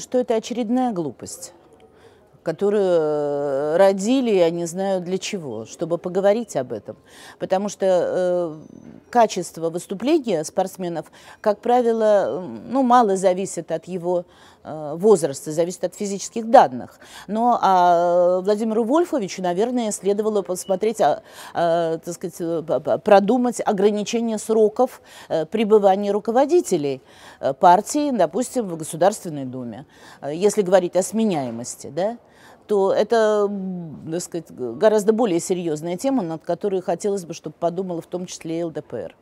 что это очередная глупость, которую э, родили, я не знаю для чего, чтобы поговорить об этом. Потому что э, качество выступления спортсменов, как правило, ну, мало зависит от его э, возраста, зависит от физических данных. Но а Владимиру Вольфовичу, наверное, следовало посмотреть, а, а, так сказать, продумать ограничение сроков э, пребывания руководителей э, партии, допустим, в Государственной Думе, если говорить о сменяемости, да, то это, так сказать, гораздо более серьезная тема, над которой хотелось бы, чтобы подумала в том числе и ЛДПР.